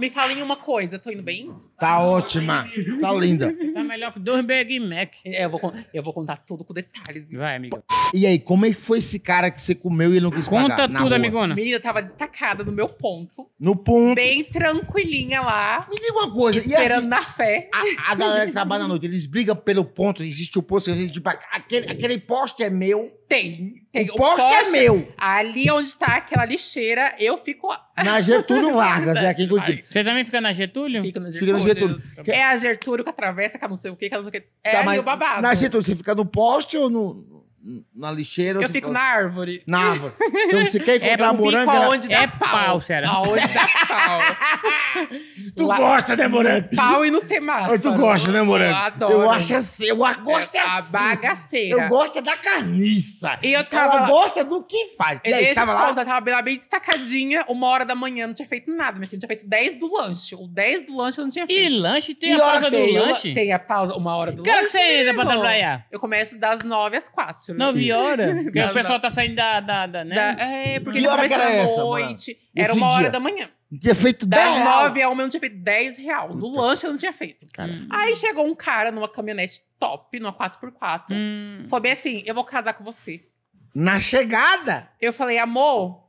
Me falem uma coisa, tô indo bem? Tá ótima. Tá linda. Tá melhor que dois Big Mac. É, Eu vou, eu vou contar tudo com detalhes. Vai, amiga. E aí, como é que foi esse cara que você comeu e ele não quis nada? Conta tudo, amigona. amigona. Menina, tava destacada no meu ponto. No ponto. Bem tranquilinha lá, Me diga uma coisa. E esperando assim, na fé. a, a galera que trabalha na noite, eles brigam pelo ponto. Existe o posto, existe, tipo, aquele, aquele poste é meu. Tem. tem. O, o poste, poste, é meu. Ali onde está aquela lixeira, eu fico. Na Getúlio Vargas, é aqui em Você também fica na Getúlio? Fica na Getúlio. Fica Getúlio. É a Getúlio que atravessa, que não sei o quê, que não sei o quê. É tá, ali o babado. Na Getúlio, você fica no poste ou no na lixeira. Eu fico fala... na árvore. Na árvore. Então, você quer encontrar é, um morango... Ela... Onde é pau, pau sério. Aonde dá pau. tu Lá... gosta, né, morango? Pau e no semáforo. Tu gosta, né, morango? Eu adoro. Eu acho assim, eu gosto é, assim. A bagaceira. Eu gosto da carniça. E eu tava... Ela gosta do que faz. E aí, tava lá? Eu tava bem destacadinha, uma hora da manhã, não tinha feito nada, minha filha. Não tinha feito 10 do lanche. O 10 do lanche eu não tinha feito. E lanche? Tem que a pausa do lanche? Tem a pausa, uma hora do que lanche. Que hora que você entra pra trabalhar? Eu começo das 9 às 4 fácil, né? 9 horas? Porque o pessoal tá saindo da. da, da né? Da, é, porque que hora que era essa, noite. Mano? Era Esse uma hora da manhã. tinha feito 10 Das real. 9 a 1 eu não tinha feito 10 reais. Do lanche eu não tinha feito. Caramba. Aí chegou um cara numa caminhonete top, numa 4x4. Hum. Falou bem assim: eu vou casar com você. Na chegada? Eu falei, amor,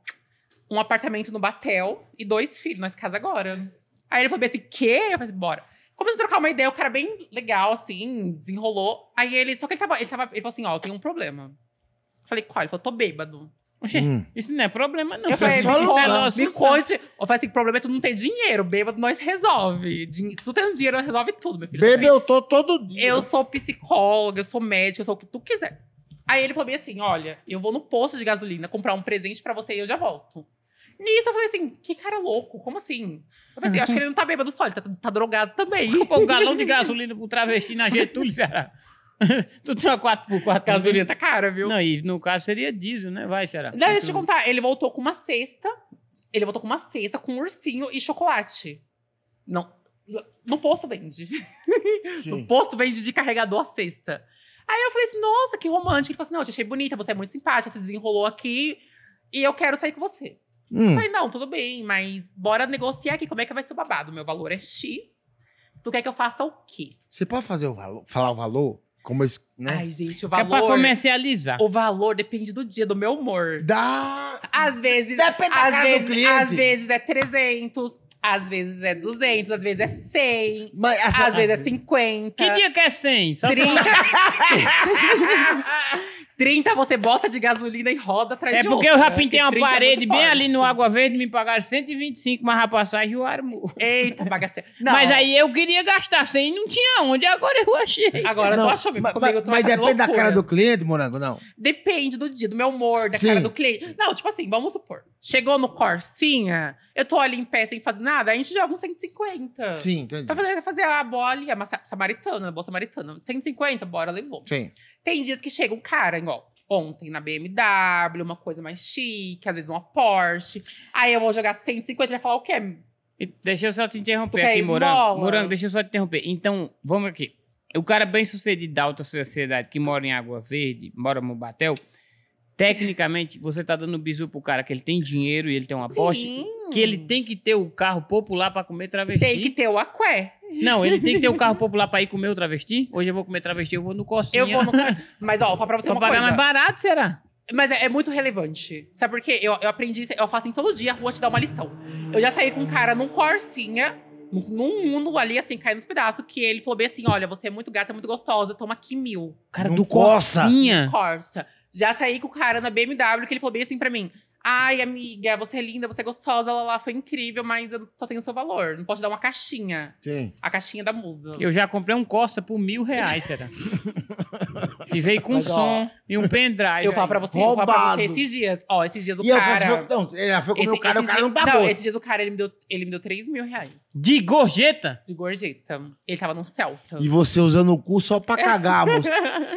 um apartamento no Batel e dois filhos, nós casa agora. Aí ele falou bem assim: quê? Eu falei, assim, bora. Começou a trocar uma ideia, o cara bem legal, assim, desenrolou. Aí ele, só que ele tava, ele tava, ele falou assim, ó, tem um problema. Eu falei, qual? Ele falou, tô bêbado. Oxê, hum. isso não é problema, não. Eu falei, isso é, é nosso. Me conte. Eu falei assim: o problema é tu não ter dinheiro. Bêbado, nós resolve. Din tu tem dinheiro, nós resolve tudo, meu filho. Bêbado, eu tô todo dia. Eu sou psicóloga, eu sou médica, eu sou o que tu quiser. Aí ele falou assim: olha, eu vou no posto de gasolina comprar um presente pra você e eu já volto. Nisso eu falei assim, que cara louco, como assim? Eu falei assim, acho que ele não tá bêbado só, ele tá, tá drogado também. Pô, um galão de gasolina pro travesti na Getúlio, Ceará. tu tem uma 4x4. A gasolina tá cara, viu? Não, e no caso seria diesel, né? Vai, Ceará. deixa eu te então, contar, ele voltou com uma cesta, ele voltou com uma cesta, com um ursinho e chocolate. Não, no posto vende. no posto vende de carregador a cesta. Aí eu falei assim, nossa, que romântico. Ele falou assim, não, eu te achei bonita, você é muito simpática, você desenrolou aqui e eu quero sair com você. Hum. falei, não, tudo bem, mas bora negociar aqui. Como é que vai ser o babado? Meu valor é X. Tu quer que eu faça o quê? Você pode fazer o valor, falar o valor? Como esse, né? Ai, gente, o valor. É pra comercializar. O valor depende do dia, do meu humor. Dá! Às vezes. Depende às, vezes, às vezes é 300. Às vezes é 200, às vezes é 100, Mas essa- às vezes é 50. Que dia que é 100? Só 30. 30 você bota de gasolina e roda atrás É de porque eu já pintei uma 30 é parede bem forte. ali no Água Verde, me pagaram 125, mas a passagem o armo. Eita, bagaceira. Não, Mas aí eu queria gastar 100 e não tinha onde, agora eu achei. Agora tu achou mesmo. mas, comigo, eu mas, tô mas achando depende da cara do cliente, Morango, não. Depende do dia, do meu humor, da Sim. cara do cliente. Não, tipo assim, vamos supor. Chegou no Corsinha, eu tô ali em pé sem fazer nada, nada, a gente joga uns 150. Sim, entendi. Pra fazer, fazer a bola a samaritana, a bolsa samaritana. 150, bora, levou. Sim. Tem dias que chega um cara, igual ontem na BMW, uma coisa mais chique, às vezes uma Porsche. Aí eu vou jogar 150 e vai falar o quê? Deixa eu só te interromper aqui, Morango. Morango, deixa eu só te interromper. Então, vamos aqui. O cara bem sucedido da alta sociedade que mora em Água Verde, mora no Batel, Tecnicamente, você tá dando bisu pro cara que ele tem dinheiro e ele tem uma Sim. que ele tem que ter o carro popular para comer travesti. Tem que ter o aqué. Não, ele tem que ter o carro popular pra ir comer o travesti. Hoje eu vou comer travesti, eu vou no corsinha. Eu vou no... Mas, ó, vou falar pra você vou uma pagar coisa. mais barato, será? Mas é, é, muito relevante. Sabe por quê? Eu, eu aprendi, eu faço assim, todo dia a rua te dá uma lição. Eu já saí com um cara num corsinha, num, mundo ali, assim, caindo nos pedaços, que ele falou bem assim: olha, você é muito gata, é muito gostosa, toma aqui mil. Cara, Não do corsinha? Corsa. Já saí com o cara na BMW que ele falou bem assim pra mim. Ai, amiga, você é linda, você é gostosa, lá, lá, foi incrível, mas eu só tenho o seu valor. Não posso dar uma caixinha. Sim. A caixinha da musa. Eu já comprei um Costa por mil reais, será? e veio com mas, som ó, e um pendrive. Eu falo pra você, roubado. eu falo pra você esses dias. Ó, esses dias o e cara. Eu, não, foi com o cara, o cara dia, não pagou. Não, esses dias o cara ele me deu, ele me deu 3 mil reais. De gorjeta? De gorjeta. Ele tava no Celta. Então. E você usando o cu só pra cagar, moço.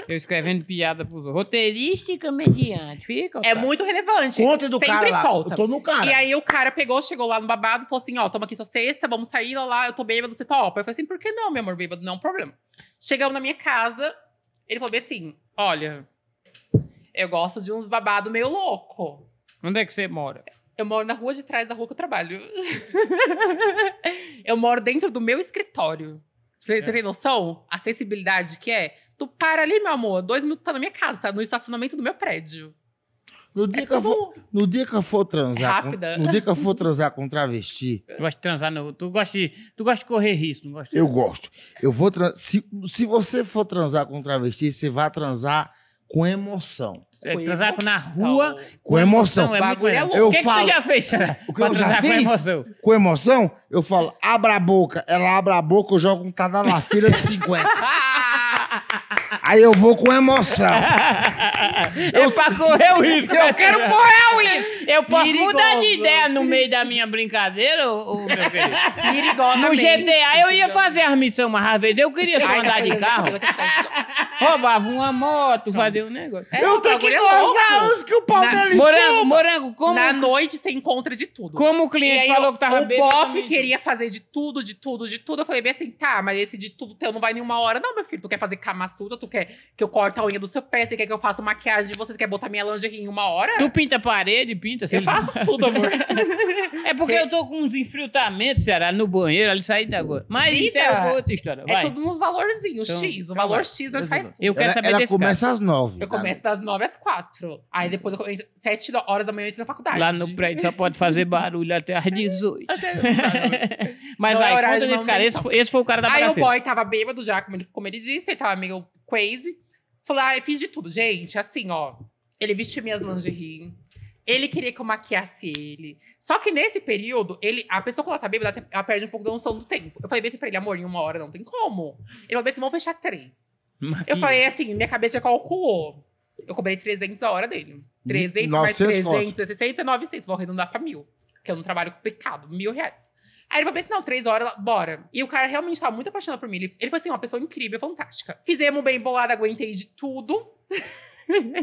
Eu escrevendo piada pros outros. Roteirista e comediante. Fica. É muito relevante. Conta do Sempre cara. Lá. Solta. Eu tô no cara. E aí o cara pegou, chegou lá no babado, falou assim: ó, toma aqui sua cesta, vamos sair lá, lá eu tô bêbado, você topa. Eu falei assim: por que não, meu amor? Bêbado não é um problema. Chegamos na minha casa, ele falou assim: olha, eu gosto de uns babado meio louco. Onde é que você mora? Eu moro na rua de trás da rua que eu trabalho. eu moro dentro do meu escritório. Você, é. você tem noção? A acessibilidade que é? Tu para ali, meu amor, dois minutos tá na minha casa, tá no estacionamento do meu prédio. No dia, é que eu for, no dia que eu for transar. Rápida. Com, no dia que eu for transar com travesti. Tu gosta de transar, não. Tu gosta de, tu gosta de correr risco, não gosta? De... Eu gosto. Eu vou se, se você for transar com travesti, você vai transar com emoção. É, transar emoção. na rua com, emoção. Com é emoção. É bagulho. eu o que, falo, que tu já fez o que eu já fiz, com emoção? Com emoção, eu falo, abra a boca. Ela abre a boca, eu jogo um cadáver na fila de 50. Aí eu vou com emoção. É eu, é pra correr o risco. Eu né, quero correr o risco. Eu posso Perigoso. mudar de ideia no meio da minha brincadeira, ô, meu querido? no GTA eu ia fazer as missões, mas às vezes eu queria só andar de carro. É. roubava uma moto, fazia um negócio. É, eu tenho que é gozar que o pau na, dele morango, morango, como... Na noite você encontra de tudo. Como o cliente aí, falou que tava bem. O bofe queria fazer de tudo, de tudo, de tudo. Eu falei bem assim, tá, mas esse de tudo teu não vai nenhuma hora. Não, meu filho, tu quer fazer camaçuda, tu quer que eu corte a unha do seu pé, tu quer que eu faça maquiagem de você, tu quer botar minha lingerie em uma hora? Tu pinta a parede, pinta. Eu faço tudo, amor. é porque eu tô com uns enfrutamentos, será, no banheiro, ali saindo agora. Mas Vida. isso é outra história. É vai. É tudo no valorzinho, então, X. No tá valor X nós faz é eu quero ela, saber ela desse começa cara. às nove. Eu tá? começo das nove às quatro. Aí depois eu começo, sete horas da manhã eu entro na faculdade. Lá no prédio só pode fazer barulho até às 18. Mas é vai, é conta desse cara. Esse, esse, foi o cara da Aí o boy tava bêbado já, como ele, como ele disse, ele tava meio crazy. Falei, ah, fiz de tudo. Gente, assim, ó. Ele vestiu minhas lingerie. Ele queria que eu maquiasse ele. Só que nesse período, ele, a pessoa quando ela tá bêbada, ela perde um pouco da noção do tempo. Eu falei vê se pra ele, amor, em uma hora não tem como. Ele falou vê se vão fechar três. Eu falei é? assim, minha cabeça calculou. Eu cobrei 300 a hora dele. 300 mais 300, é 600 é 900. Vou arredondar pra mil. Porque eu não trabalho com pecado. Mil reais. Aí ele falou assim, não, três horas, bora. E o cara realmente tava muito apaixonado por mim. Ele, ele foi assim, uma pessoa incrível, fantástica. Fizemos bem bolado, aguentei de tudo.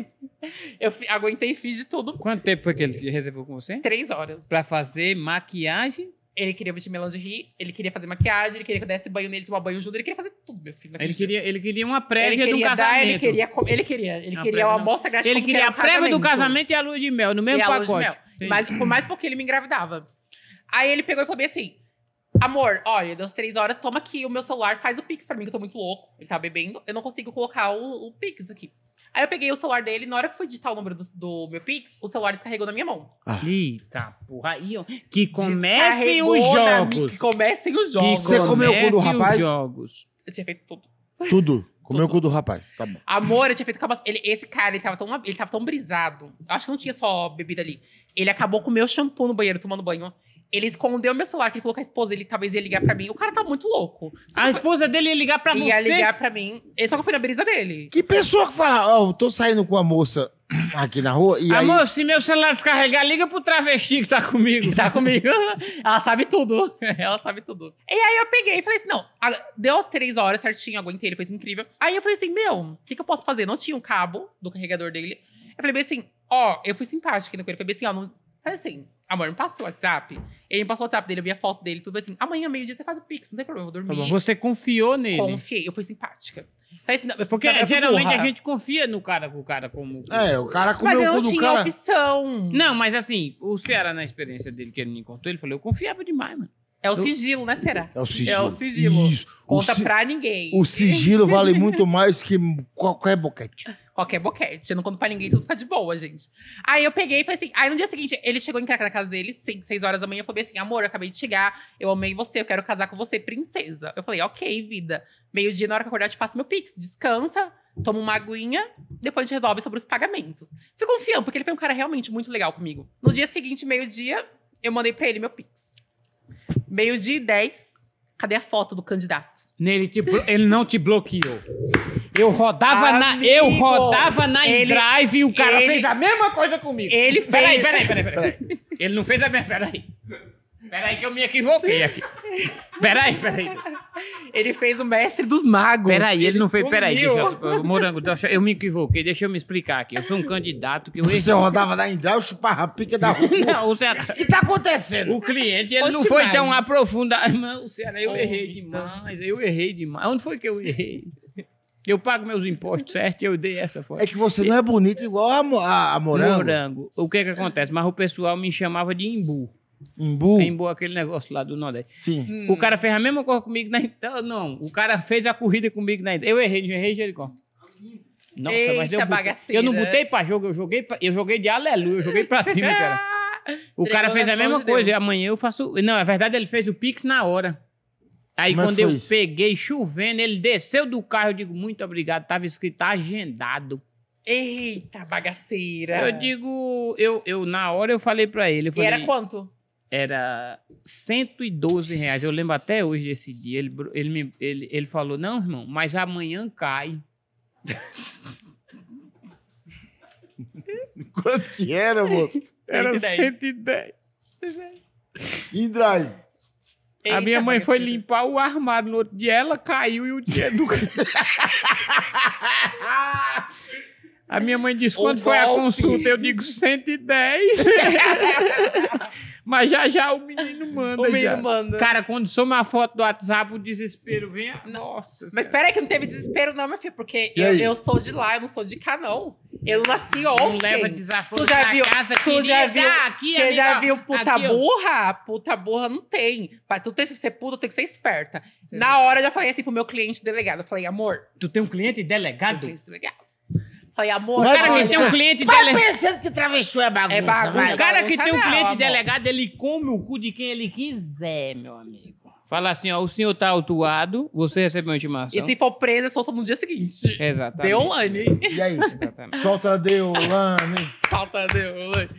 eu fi, aguentei e fiz de tudo. Quanto tempo foi que ele reservou com você? Três horas. Pra fazer maquiagem? Ele queria vestir de rir, ele queria fazer maquiagem, ele queria que eu desse banho nele, tomar banho junto, ele queria fazer tudo, meu filho. Ele queria, ele queria uma prévia queria do casamento. ele queria, ele queria, ele uma queria uma amostra grátis Ele queria a prévia casamento. do casamento e a lua de mel, no mesmo e pacote. Mas por mais porque ele me engravidava. Aí ele pegou e falou assim: Amor, olha, das três horas, toma aqui o meu celular, faz o Pix pra mim, que eu tô muito louco. Ele tava bebendo, eu não consigo colocar o, o Pix aqui. Aí eu peguei o celular dele, na hora que foi digitar o número do, do meu Pix, o celular descarregou na minha mão. Ah. Eita porra. Aí, ó, que comecem os jogos. Na, que comecem os jogos. Que Você comeu o cu do rapaz? Jogos. Eu tinha feito tudo. Tudo? Comeu o cu do rapaz, tá bom. Amor, eu tinha feito com ele, Esse cara, ele tava, tão, ele tava tão brisado. Acho que não tinha só bebida ali. Ele acabou com o meu shampoo no banheiro, tomando banho. Ele escondeu meu celular, que ele falou que a esposa dele talvez ia ligar pra mim. O cara tá muito louco. Só a foi... esposa dele ia ligar pra ia você? Ia ligar pra mim. Só que eu fui na brisa dele. Que pessoa que fala, ó, oh, tô saindo com a moça aqui na rua e Amor, aí... se meu celular descarregar, liga pro travesti que tá comigo. Que tá comigo. Ela sabe tudo. Ela sabe tudo. E aí eu peguei e falei assim, não. Deu as três horas certinho, aguentei, ele foi incrível. Aí eu falei assim, meu, o que, que eu posso fazer? Não tinha o um cabo do carregador dele. Eu falei bem assim, ó, eu fui simpática aqui no coelho. Eu falei bem assim, ó, não... Faz assim, Amor, me passou o WhatsApp. Ele me passou o WhatsApp dele, eu vi a foto dele, tudo assim. Amanhã, meio-dia, você faz o Pix, não tem problema, eu vou dormir. Tá bom, você confiou nele. Confiei, eu fui simpática. Mas, assim, não, Porque geralmente burra. a gente confia no cara, com o cara como. É, o cara com o como Mas eu não tinha cara... opção. Não, mas assim, o Ceará, na experiência dele que ele me contou, ele falou: eu confiava demais, mano. É o sigilo, né, será? É o sigilo. É o sigilo. Isso. Conta si... pra ninguém. O sigilo vale muito mais que qualquer boquete. Qualquer boquete. Eu não conto pra ninguém, tudo fica tá de boa, gente. Aí eu peguei e falei assim. Aí no dia seguinte, ele chegou em na casa dele, 5, seis horas da manhã, e falou assim: amor, eu acabei de chegar, eu amei você, eu quero casar com você, princesa. Eu falei, ok, vida. Meio-dia, na hora que eu acordar, eu te passo meu pix, descansa toma uma aguinha, depois a gente resolve sobre os pagamentos. Fui confiando, porque ele foi um cara realmente muito legal comigo. No dia seguinte, meio-dia, eu mandei para ele meu Pix. Meio-dia e 10. Cadê a foto do candidato? te, tipo, ele não te bloqueou. Eu rodava Amigo, na eu rodava na ele, drive e o cara ele, fez a mesma coisa comigo. Ele fez. Peraí, peraí, peraí, peraí. peraí. ele não fez a mesma. Peraí. Peraí que eu me equivoquei aqui. Peraí, peraí. Ele fez o mestre dos magos. Peraí, ele, ele não fez. Peraí, deixa eu, Morango, eu me equivoquei, deixa eu me explicar aqui. Eu sou um candidato que eu. Você errei. rodava na Indra, eu chupava a pica da rua. não, o Ceará. O que tá acontecendo? O cliente, ele Onde não foi vai? tão aprofundado. Ah, não, o Ceará, eu oh, errei demais. Eu errei demais. Onde foi que eu errei? Eu pago meus impostos certo e eu dei essa foto. É que você não é bonito igual a, a, a Morango. Morango. O que é que acontece? Mas o pessoal me chamava de Imbu. Embu. Embu, aquele negócio lá do Nordeste. Sim. Hum. O cara fez a mesma coisa comigo na Itália. Não, o cara fez a corrida comigo na Itália. Eu errei, não errei, Jericó. Nossa, Eita, mas eu, botei, eu não botei pra jogo, eu joguei, pra, eu joguei de aleluia, eu joguei pra cima, cara. O cara fez a mesma coisa, E amanhã eu faço. Não, é verdade ele fez o Pix na hora. Aí Como é quando eu isso? peguei chovendo, ele desceu do carro, eu digo, muito obrigado, tava escrito agendado. Eita, bagaceira. Eu digo, eu, eu na hora eu falei pra ele. Eu falei, e era quanto? era 112 reais. Eu lembro até hoje desse dia. Ele, ele, me, ele, ele falou: Não, irmão, mas amanhã cai. Quanto que era, moço? Era 110. 110. E drive? Eita, a minha mãe foi limpar o armário no outro dia, ela caiu e o dinheiro do... A minha mãe disse: o quanto foi a consulta? Eu digo: 110. Mas já já o menino manda. o menino já. manda. Cara, quando soma a foto do WhatsApp, o desespero vem. A... Nossa. Mas aí, que não teve desespero, não, meu filho, porque eu, eu, sou de lá, eu não sou de cá, não. Eu nasci ontem. Não leva desafio tu já viu, casa, tu já viu, aqui, Você já viu puta aqui, burra? Puta burra não tem. Pra tu ter que ser puta, tem que ser esperta. Na hora eu já falei assim pro meu cliente delegado. Eu falei, amor. Tu tem um cliente delegado? Um cliente delegado. Foi amor. Vai o cara que tem um cliente vai dele... pensando que travesti é bagunça. É bagunça. Vai, o cara que tem um cliente delegado, ele come o cu de quem ele quiser, meu amigo. Fala assim, ó, o senhor tá autuado, você recebeu uma intimação. E se for presa, solta no dia seguinte. Exatamente. Deolane. E aí? Exatamente. Solta Deolane. solta Deolane.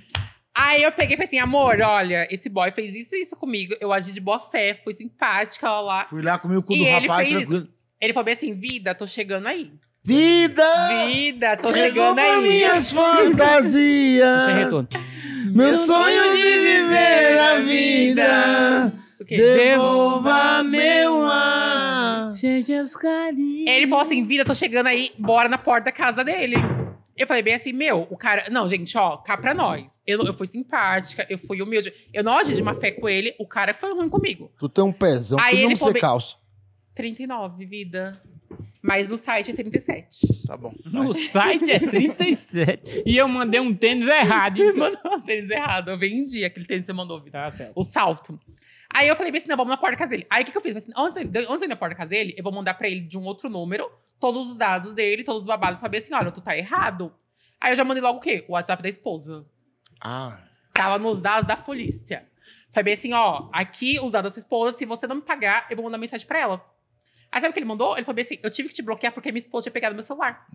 Aí eu peguei e falei assim, amor, olha, esse boy fez isso e isso comigo. Eu agi de boa fé, fui simpática, ó lá. Fui lá, com o cu e do ele rapaz, fez tranquilo. Isso. Ele falou bem assim, vida, tô chegando aí. Vida! Vida, tô chegando aí. minhas fantasias. Sem retorno. Meu, sonho de viver a vida. Devolva meu ar. Gente, é os carinhos. Ele falou assim: vida, tô chegando aí, bora na porta da casa dele. Eu falei bem assim, meu, o cara. Não, gente, ó, cá pra nós. Eu, eu fui simpática, eu fui humilde. Eu não agi de má fé com ele, o cara foi ruim comigo. Tu tem um pezão, aí tu ele não você calço. 39, vida. Mas no site é 37. Tá bom. vai. No site é 37. E eu mandei um tênis errado. hein? Mandou um tênis errado. Eu vendi aquele tênis que você mandou, vir. Tá certo. O salto. Aí eu falei "Bem, assim, não, vamos na porta da casa dele. Aí o que, que eu fiz? Eu falei assim, antes de, ir na porta da casa dele, eu vou mandar pra ele de um outro número todos os dados dele, todos os babados. falei assim, olha, tu tá errado. Aí eu já mandei logo o quê? O WhatsApp da esposa. Ah, Tava nos dados da polícia. Falei assim, ó, aqui os dados da sua esposa, se você não me pagar, eu vou mandar mensagem pra ela. Aí sabe o que ele mandou? Ele falou bem assim: eu tive que te bloquear porque minha esposa tinha pegado meu celular.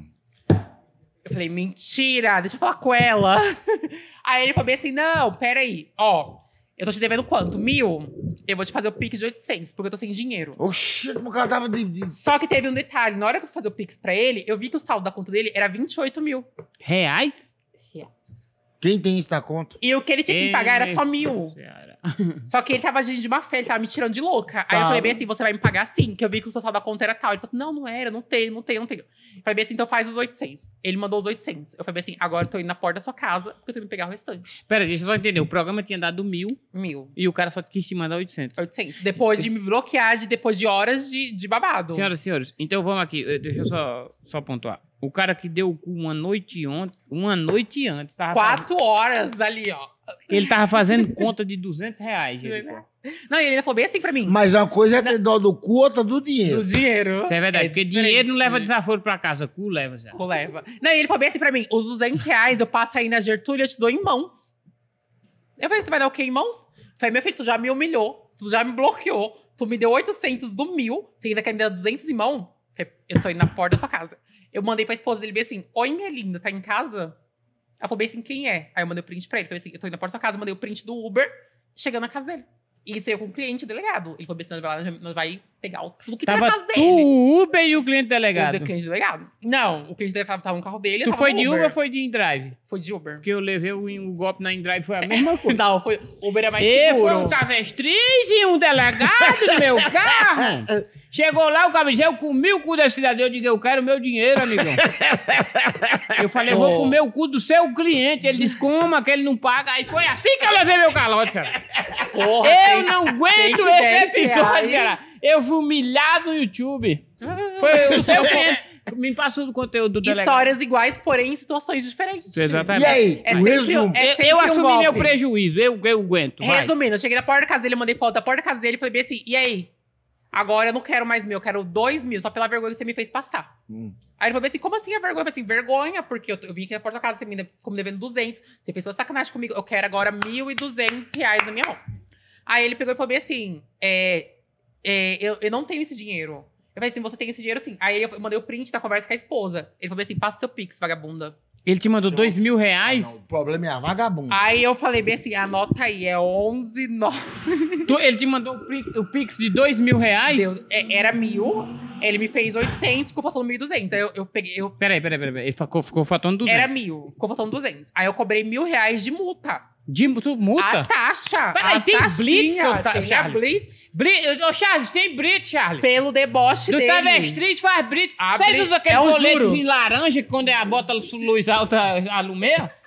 Eu falei, mentira, deixa eu falar com ela. aí ele falou bem assim: não, peraí, ó, eu tô te devendo quanto? Mil? Eu vou te fazer o Pix de 800, porque eu tô sem dinheiro. Oxi, como que ela tava Só que teve um detalhe: na hora que eu fui fazer o Pix pra ele, eu vi que o saldo da conta dele era 28 mil. Reais? Quem tem Instaconto? E o que ele tinha que me pagar era só mil. Senhora. Só que ele tava agindo de má fé, ele tava me tirando de louca. Aí eu tá. falei bem assim, você vai me pagar sim, que eu vi que o seu saldo da conta era tal. Ele falou assim, não, não era, não tem, não tem, não tem. falei bem assim, então faz os 800. Ele mandou os 800. Eu falei bem assim, agora eu tô indo na porta da sua casa, porque eu tenho que pegar o restante. Pera, deixa eu só entender. O programa tinha dado mil Mil. e o cara só quis te mandar 800. 800. Depois de me bloquear, depois de horas de, de babado. Senhoras e senhores, então vamos aqui. Eh, deixa eu só, só pontuar. O cara que deu o cu uma noite ontem, uma noite antes. Tava Quatro fazendo... horas ali, ó. Ele tava fazendo conta de 200 reais, gente. Não, e ele falou bem assim pra mim. Mas uma coisa é ter dó do cu, outra do dinheiro. Do dinheiro. Isso é verdade, é porque dinheiro não leva desaforo pra casa, cu leva já. Cu leva. Não, e ele falou bem assim pra mim, os 200 reais eu passo aí na Gertrude, eu te dou em mãos. Eu falei, tu vai dar o quê em mãos? Eu falei, meu filho, tu já me humilhou, tu já me bloqueou, tu me deu 800 do mil, você ainda quer me dar 200 em mão? Eu tô indo na porta da sua casa. Eu mandei pra esposa dele bem assim: Oi, minha linda, tá em casa? Ela falou bem assim: quem é? Aí eu mandei o print pra ele. Falei assim: eu tô indo pra sua casa, mandei o print do Uber, chegando na casa dele. E saiu com o cliente delegado. Ele falou, senão vai, nós vai pegar tudo que Tava da casa dele. o Uber e o cliente delegado. O cliente delegado. Não, o cliente delegado tava no carro dele. Tu foi de Uber ou foi de InDrive? Foi de Uber. Porque eu levei o, o golpe na InDrive, foi a mesma coisa. Não, foi, Uber é mais e seguro. foi um travestriz e um delegado no meu carro. Chegou lá, o cabigel comi o cu da cidadão. Eu digo, eu quero meu dinheiro, amigão. eu falei, eu vou comer o cu do seu cliente. Ele disse, coma, é que ele não paga. Aí foi assim que eu levei meu calote, sabe? Porra, eu tem, não aguento esse episódio, cara. Eu fui humilhado no YouTube. Foi o seu Me passou do conteúdo do Histórias iguais, porém em situações diferentes. Exatamente. E aí? É sempre, resumo. É eu, eu um assumi golpe. meu prejuízo, eu, eu aguento. Vai. Resumindo, eu cheguei na porta da casa dele, mandei foto da porta da casa dele, falei bem assim, e aí? Agora eu não quero mais mil, eu quero dois mil, só pela vergonha que você me fez passar. Hum. Aí ele falou assim: como assim a vergonha? Eu falei assim: vergonha, porque eu, eu vim aqui na porta da casa, você me, me devendo 200, você fez sua sacanagem comigo, eu quero agora mil e duzentos reais na minha mão. Aí ele pegou e falou bem assim: é, é, eu, eu não tenho esse dinheiro. Eu falei assim, você tem esse dinheiro sim. Aí eu mandei o print da conversa com a esposa. Ele falou assim, passa seu pix, vagabunda. Ele te mandou Nossa. dois mil reais? Ah, não, o problema é a vagabunda. Aí eu falei bem assim, anota aí, é 11, 9. ele te mandou o, pix de dois mil reais? Deus, é, era mil, ele me fez 800, ficou faltando 1.200. Aí eu, eu peguei... Eu... Peraí, peraí, peraí, ele ficou, ficou faltando 200. Era mil, ficou faltando 200. Aí eu cobrei mil reais de multa. De multa? A taxa. Peraí, tem taxinha, blitz, ô, tem Charles? blitz. blitz. Ô, Charles, tem blitz, Charles. Pelo deboche do dele. Do travestris faz blitz. A Vocês blitz. usam é aquele é boleto laranja que quando é a bota luz alta alumeia?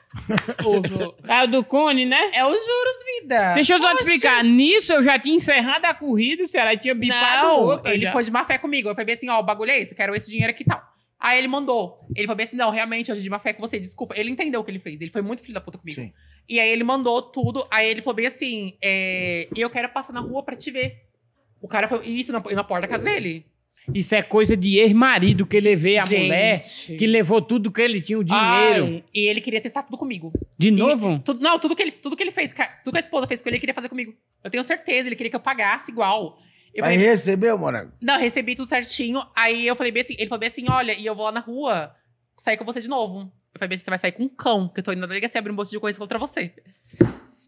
É o do Cone, né? É os juros, vida. Deixa eu só Poxa. te explicar. Nisso eu já tinha encerrado a corrida, se ela tinha bipado Não, outra ele já. foi de má fé comigo. Eu falei assim, ó, o bagulho é esse, quero esse dinheiro aqui e tal. Aí ele mandou. Ele falou assim: não, realmente, eu de má fé com você, desculpa. Ele entendeu o que ele fez. Ele foi muito filho da puta comigo. Sim. E aí ele mandou tudo. Aí ele falou bem assim: é, eu quero passar na rua pra te ver. O cara foi. isso na, na porta da casa dele. Isso é coisa de ex-marido que levei a Gente. mulher, que levou tudo que ele tinha, o dinheiro. Ai, e ele queria testar tudo comigo. De E- novo? não, tudo que, ele, tudo que ele fez, tudo que a esposa fez com ele, ele queria fazer comigo. Eu tenho certeza, ele queria que eu pagasse igual. Eu Mas falei, recebeu, Morango? não, recebi tudo certinho. Aí eu falei bem assim, ele falou bem assim, olha, e eu vou lá na rua sair com você de novo. Eu falei, você vai sair com um cão, que eu tô indo na delegacia abrir um bolso de coisa contra você.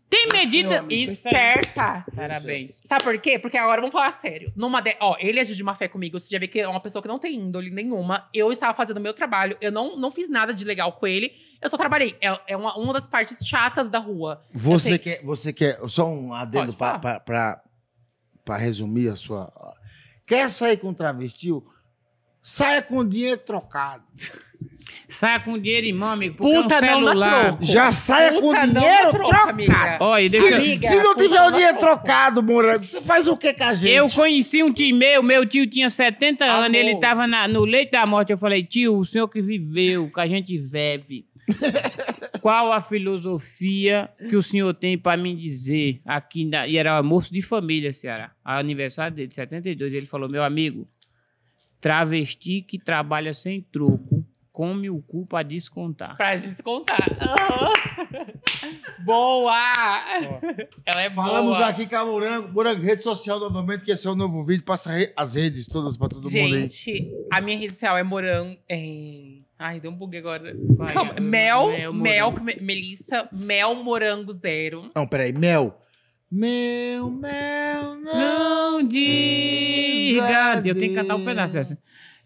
Tem medida esperta. Parabéns. Sabe por quê? Porque agora vamos falar sério. Numa de... Ó, ele agiu é de má fé comigo. Você já vê que é uma pessoa que não tem índole nenhuma. Eu estava fazendo o meu trabalho. Eu não, não fiz nada de legal com ele. Eu só trabalhei. É, é uma, uma das partes chatas da rua. Você sei... quer. Você quer. Só um adendo para resumir a sua. Quer sair com travesti Saia com dinheiro trocado. Saia com dinheiro, irmão, amigo. É puta um celular. Já saia Puta com dinheiro trocado. Olha, se, amiga, se não tiver o dinheiro trocado, Morango, você faz o que com a gente? Eu conheci um tio meu, meu tio tinha 70 Amor. anos, ele tava na, no leito da morte. Eu falei, tio, o senhor que viveu, que a gente vive. Qual a filosofia que o senhor tem para me dizer aqui? Na, e era almoço de família, Ceará. Aniversário dele, 72. Ele falou, meu amigo, Travesti que trabalha sem troco come o cu pra descontar. Pra descontar. boa! Ela é boa. Falamos aqui com a Morango, Morango, rede social novamente, que esse é o um novo vídeo. Passa as redes todas pra todo Gente, mundo aí. Gente, a minha rede social é Morango. É... Ai, deu um bug agora. Vai, Calma. Mel, mel, mel, Melissa, Mel Morango Zero. Não, peraí, Mel. Meu mel não, não diga. Eu tenho que cantar um pedaço dessa.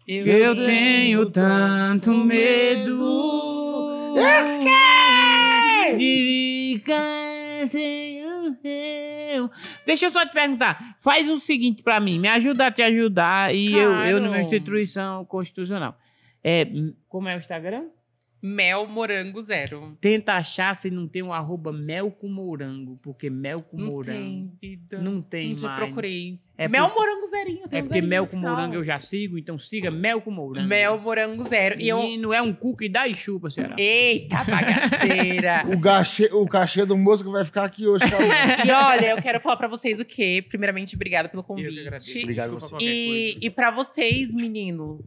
Eu, eu tenho, tenho tanto medo. O quê? De ficar sem o eu. Deixa eu só te perguntar. Faz o seguinte pra mim. Me ajuda a te ajudar. E claro. eu, eu, na minha instituição constitucional. É, como é o Instagram? Mel Morango Zero. Tenta achar se não tem um arroba Mel com Morango, porque Mel com não Morango. Tem vida. Não tem não mais. Já procurei. É mel por... Morango Zerinho. É um porque Mel com Morango eu já sigo, então siga Mel com Morango. Mel Morango Zero. E, e não é um cookie da chupa, será? Eita, bagaceira. o, o cachê do moço que vai ficar aqui hoje. Tá e olha, eu quero falar pra vocês o quê? Primeiramente, obrigada pelo convite. Eu que agradeço. Obrigado Desculpa você. E, e pra vocês, meninos,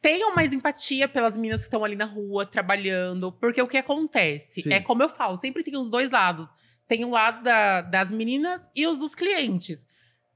tenham mais empatia pelas meninas que estão ali na rua trabalhando, porque o que acontece Sim. é como eu falo, sempre tem os dois lados. Tem o lado da, das meninas e os dos clientes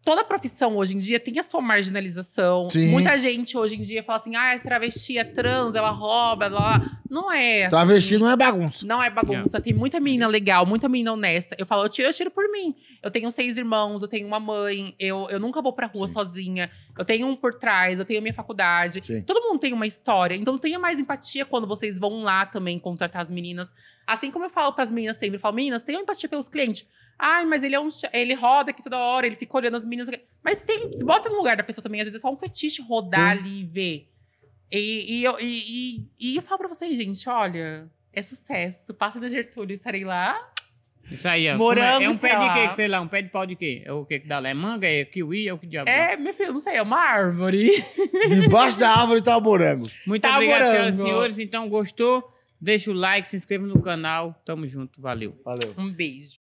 toda profissão hoje em dia tem a sua marginalização. Sim. Muita gente hoje em dia fala assim: ah, travesti é trans, ela rouba, ela. Não é. Assim, travesti não é bagunça. Não é bagunça. Yeah. Tem muita menina legal, muita menina honesta. Eu falo, eu tiro, eu tiro por mim. Eu tenho seis irmãos, eu tenho uma mãe, eu, eu nunca vou pra rua Sim. sozinha. Eu tenho um por trás, eu tenho minha faculdade. Sim. Todo mundo tem uma história. Então tenha mais empatia quando vocês vão lá também contratar as meninas. Assim como eu falo para as meninas sempre, eu falo, meninas, tenham empatia pelos clientes. Ai, mas ele é um. Ele roda aqui toda hora, ele fica olhando as meninas. Mas tem. Bota no lugar da pessoa também, às vezes é só um fetiche rodar Sim. ali e ver. E, e, e, e, e eu falo pra vocês, gente, olha, é sucesso. Passa da Gertúlio, estarei lá. Isso aí, ó. Morando, é? é um pé de quê, sei lá, um pé de pau de quê? É o que que dá lá? É manga? É kiwi? É o que diabo? É, meu filho, não sei, é uma árvore. Debaixo da árvore tá o morango. Muito tá obrigado, senhoras e senhores. Então, gostou? Deixa o like, se inscreva no canal. Tamo junto. Valeu. Valeu. Um beijo.